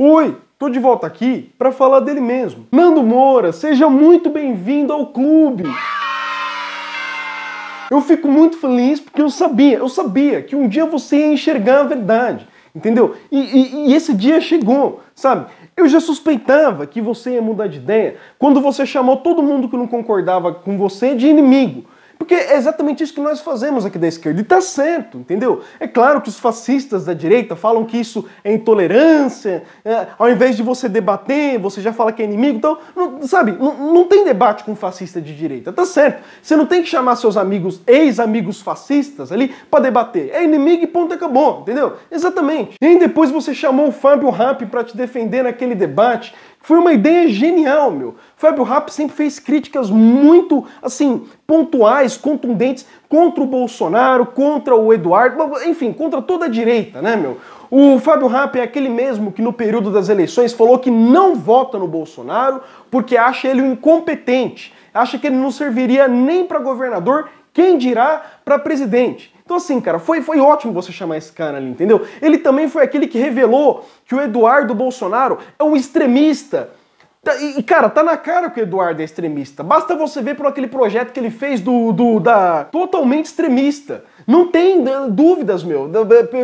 Oi, tô de volta aqui para falar dele mesmo. Nando Moura, seja muito bem-vindo ao clube. Eu fico muito feliz porque eu sabia, eu sabia que um dia você ia enxergar a verdade, entendeu? E, e, e esse dia chegou, sabe? Eu já suspeitava que você ia mudar de ideia quando você chamou todo mundo que não concordava com você de inimigo. Porque é exatamente isso que nós fazemos aqui da esquerda. E está certo, entendeu? É claro que os fascistas da direita falam que isso é intolerância, é, ao invés de você debater, você já fala que é inimigo. Então, não, sabe, não, não tem debate com fascista de direita. Tá certo. Você não tem que chamar seus amigos, ex-amigos fascistas ali, para debater. É inimigo e ponto acabou, entendeu? Exatamente. E aí depois você chamou o Fábio Rappi para te defender naquele debate foi uma ideia genial, meu. Fábio Rapp sempre fez críticas muito, assim, pontuais, contundentes contra o Bolsonaro, contra o Eduardo, enfim, contra toda a direita, né, meu? O Fábio Rapp é aquele mesmo que no período das eleições falou que não vota no Bolsonaro porque acha ele um incompetente, acha que ele não serviria nem para governador quem dirá para presidente? Então, assim, cara, foi, foi ótimo você chamar esse cara ali, entendeu? Ele também foi aquele que revelou que o Eduardo Bolsonaro é um extremista. Tá, e, cara, tá na cara que o Eduardo é extremista. Basta você ver por aquele projeto que ele fez do, do da totalmente extremista. Não tem dúvidas, meu,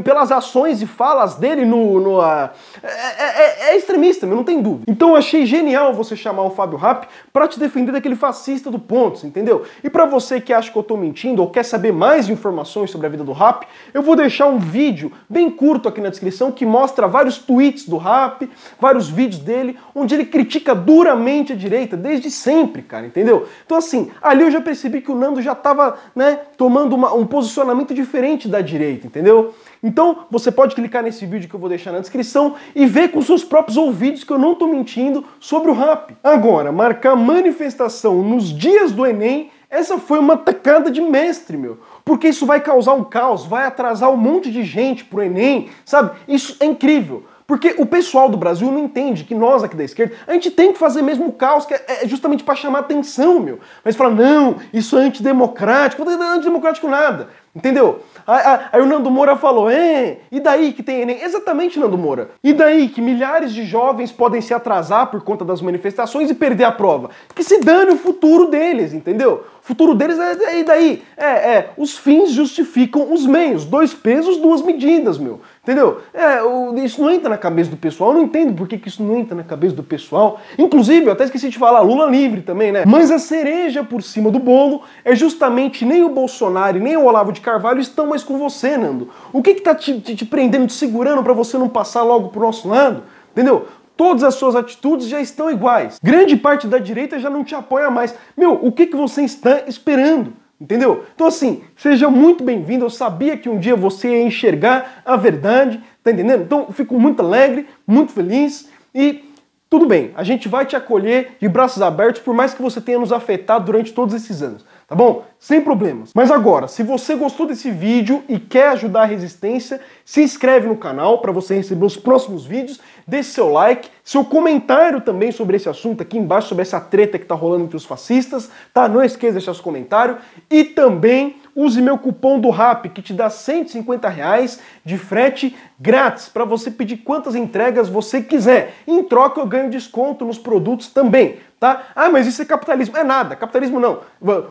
pelas ações e falas dele no. no uh, é, é, é, extremista, meu, não tem dúvida. Então eu achei genial você chamar o Fábio Rapp para te defender daquele fascista do Pontes, entendeu? E para você que acha que eu tô mentindo ou quer saber mais informações sobre a vida do Rapp, eu vou deixar um vídeo bem curto aqui na descrição que mostra vários tweets do Rapp, vários vídeos dele, onde ele critica duramente a direita desde sempre, cara, entendeu? Então assim, ali eu já percebi que o Nando já tava, né, tomando uma, um posicionamento posicionamento diferente da direita, entendeu? Então você pode clicar nesse vídeo que eu vou deixar na descrição e ver com seus próprios ouvidos que eu não estou mentindo sobre o rap. Agora, marcar manifestação nos dias do Enem, essa foi uma tacada de mestre, meu porque isso vai causar um caos, vai atrasar um monte de gente pro Enem, sabe? Isso é incrível. Porque o pessoal do Brasil não entende que nós aqui da esquerda, a gente tem que fazer mesmo o caos, que é, é justamente para chamar atenção, meu. Mas fala, não, isso é antidemocrático, não é antidemocrático nada, entendeu? Aí, o Nando Moura falou, é, e daí que tem Enem? Exatamente, Nando Moura. E daí que milhares de jovens podem se atrasar por conta das manifestações e perder a prova? Que se dane o futuro deles, entendeu? O futuro deles é, é e daí? É, é, os os fins justificam os meios. Dois pesos, duas medidas, meu. Entendeu? É, isso não entra na cabeça do pessoal. Eu não entendo por que, isso não entra na cabeça do pessoal. Inclusive, eu até esqueci de falar, Lula livre também, né? Mas a cereja por cima do bolo é justamente nem o Bolsonaro e nem o Olavo de Carvalho estão mais com você, Nando. O que que tá te, te, te prendendo, te segurando para você não passar logo pro nosso lado? Entendeu? todas as suas atitudes já estão iguais. Grande parte da direita já não te apoia mais. Meu, o que, que você está esperando? Entendeu? Então, assim, seja muito bem-vindo. Eu sabia que um dia você ia enxergar a verdade, tá entendendo? Então, fico muito alegre, muito feliz e tudo bem, a gente vai te acolher de braços abertos, por mais que você tenha nos afetado durante todos esses anos tá bom? Sem problemas. Mas agora, se você gostou desse vídeo e quer ajudar a resistência, se inscreve no canal para você receber os próximos vídeos, deixe seu like, seu comentário também sobre esse assunto aqui embaixo, sobre essa treta que tá rolando entre os fascistas, tá? Não esqueça de deixar seu comentário e também Use meu cupom do RAP que te dá 150 reais de frete grátis para você pedir quantas entregas você quiser. Em troca eu ganho desconto nos produtos também. Tá? Ah, mas isso é capitalismo. É nada, capitalismo não.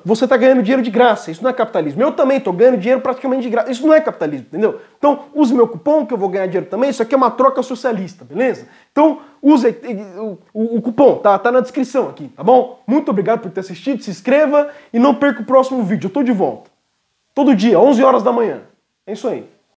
Você está ganhando dinheiro de graça, isso não é capitalismo. Eu também estou ganhando dinheiro praticamente de graça, isso não é capitalismo, entendeu? Então, use meu cupom que eu vou ganhar dinheiro também, isso aqui é uma troca socialista, beleza? Então, use eh, o, cupom, tá? Tá na descrição aqui, tá bom? Muito obrigado por ter assistido, se inscreva e não perca o próximo vídeo, eu estou de volta. Todo dia, 11 horas da manhã. É isso aí.